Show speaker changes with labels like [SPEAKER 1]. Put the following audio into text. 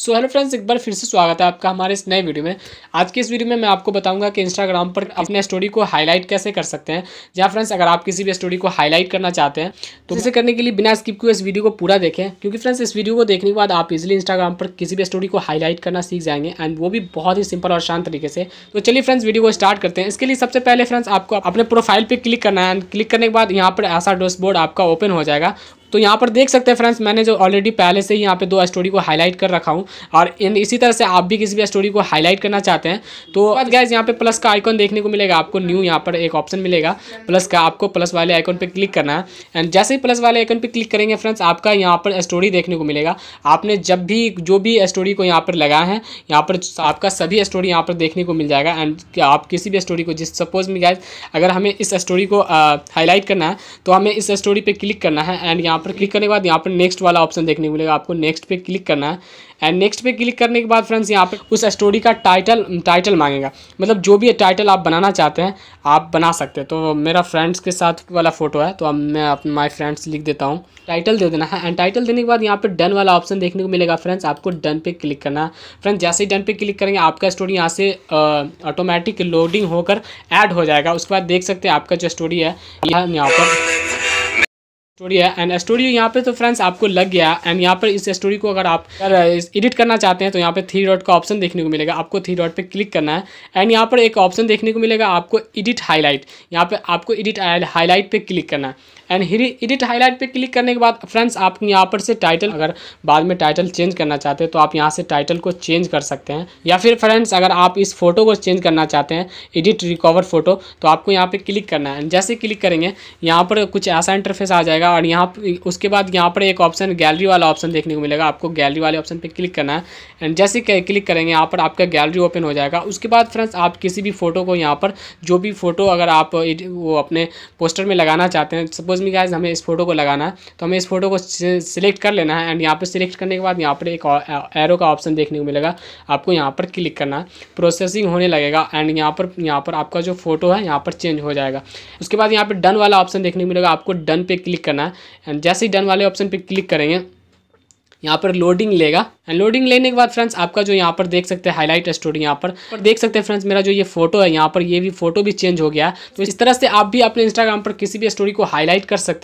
[SPEAKER 1] so hello friends एक बार फिर से स्वागत है आपका हमारे इस नए वीडियो में आज की इस वीडियो में मैं आपको बताऊंगा कि इंस्टाग्राम पर अपने स्टोरी को हाईलाइट कैसे कर सकते हैं जहाँ फ्रेंड्स अगर आप किसी भी स्टोरी को हाईलाइट करना चाहते हैं तो इसे करने के लिए बिना स्किप किए इस वीडियो को पूरा देखें क्योंकि फ्रेंड्स इस वीडियो को देखने के बाद आप इजिली इंस्टाग्राम पर किसी भी स्टोरी को हाईलाइट करना सीख जाएंगे एंड वो भी बहुत ही सिंपल और शांत तरीके से तो चलिए फ्रेंड्स वीडियो को स्टार्ट करते हैं इसके लिए सबसे पहले फ्रेंड्स आपको अपने प्रोफाइल पर क्लिक करना है एंड क्लिक करने के बाद यहाँ पर ऐसा डोस आपका ओपन हो जाएगा तो यहाँ पर देख सकते हैं फ्रेंड्स मैंने जो ऑलरेडी पहले से ही यहाँ पे दो स्टोरी को हाईलाइट कर रखा हूँ और इन इसी तरह से आप भी किसी भी स्टोरी को हाईलाइट करना चाहते हैं तो आज गैस यहाँ पे प्लस का आइकॉन देखने को मिलेगा आपको न्यू यहाँ पर एक ऑप्शन मिलेगा प्लस का आपको प्लस वाले आइकॉन पर क्लिक करना है एंड जैसे ही प्लस वाले आइकन पर क्लिक करेंगे फ्रेंड्स आपका यहाँ पर स्टोरी देखने को मिलेगा आपने जब भी जो भी स्टोरी को यहाँ पर लगाए हैं यहाँ पर आपका सभी स्टोरी यहाँ पर देखने को मिल जाएगा एंड आप किसी भी स्टोरी को जिस सपोज में गैस अगर हमें इस स्टोरी को हाईलाइट करना है तो हमें इस स्टोरी पर क्लिक करना है एंड यहाँ यहाँ पर क्लिक करने के बाद यहाँ पर नेक्स्ट वाला ऑप्शन देखने को मिलेगा आपको नेक्स्ट पे क्लिक करना है एंड नेक्स्ट पे क्लिक करने के बाद फ्रेंड्स यहाँ पर उस स्टोरी का टाइटल टाइटल मांगेगा मतलब जो भी टाइटल आप बनाना चाहते हैं आप बना सकते हैं तो मेरा फ्रेंड्स के साथ वाला फोटो है तो अब मैं अपने माई फ्रेंड्स लिख देता हूँ टाइटल दे देना है एंड टाइटल देने के बाद यहाँ पर डन वाला ऑप्शन देखने को मिलेगा फ्रेंड्स आपको डन पे क्लिक करना है फ्रेंड्स जैसे ही डन पे क्लिक करेंगे आपका स्टोरी यहाँ से ऑटोमेटिक लोडिंग होकर ऐड हो जाएगा उसके बाद देख सकते हैं आपका जो स्टोरी है यहाँ पर स्टोरी है एंड स्टोरी यहाँ पे तो फ्रेंड्स आपको लग गया एंड यहाँ पर इस स्टोरी को अगर आप एडिट करना चाहते हैं तो यहाँ पे थ्री डॉट का ऑप्शन देखने को मिलेगा आपको थ्री डॉट पे क्लिक करना है एंड यहाँ पर एक ऑप्शन देखने को मिलेगा आपको एडिट हाईलाइट यहाँ पे आपको एडिट हाईलाइट पे क्लिक करना है एंड हिरी एडिट हाईलाइट पे क्लिक करने के बाद फ्रेंड्स आप यहाँ पर से टाइटल अगर बाद में टाइटल चेंज करना चाहते हैं तो आप यहाँ से टाइटल को चेंज कर सकते हैं या फिर फ्रेंड्स अगर आप इस फोटो को चेंज करना चाहते हैं एडिट रिकवर फोटो तो आपको यहाँ पर क्लिक करना है जैसे क्लिक करेंगे यहाँ पर कुछ ऐसा इंटरफेस आ जाएगा मिलेगा और यहाँ उसके बाद यहाँ पर एक ऑप्शन गैलरी वाला ऑप्शन देखने को मिलेगा आपको गैलरी वाले ऑप्शन पर क्लिक करना है एंड जैसे क्लिक करेंगे यहाँ पर आपका गैलरी ओपन हो जाएगा उसके बाद फ्रेंड्स आप किसी भी फोटो को यहाँ पर जो भी फोटो अगर आप वो अपने पोस्टर में लगाना चाहते हैं सपोज मी गाइज हमें इस फोटो को लगाना है तो हमें इस फोटो को सिलेक्ट कर लेना है एंड यहाँ पर सिलेक्ट करने के बाद यहाँ पर एक एरो का ऑप्शन देखने को मिलेगा आपको यहाँ पर क्लिक करना है प्रोसेसिंग होने लगेगा एंड यहाँ पर यहाँ पर आपका जो फोटो है यहाँ पर चेंज हो जाएगा उसके बाद यहाँ पर डन वाला ऑप्शन देखने को मिलेगा आपको डन पे क्लिक करना करना है एंड जैसे ही डन वाले ऑप्शन पर क्लिक करेंगे यहाँ पर लोडिंग लेगा एंड लोडिंग लेने के बाद फ्रेंड्स आपका जो यहाँ पर देख सकते हैं हाईलाइट स्टोरी यहाँ पर और देख सकते हैं फ्रेंड्स मेरा जो ये फोटो है यहाँ पर ये भी फोटो भी चेंज हो गया तो इस तरह से आप भी अपने इंस्टाग्राम पर किसी भी स्टोरी को हाईलाइट कर सकते हैं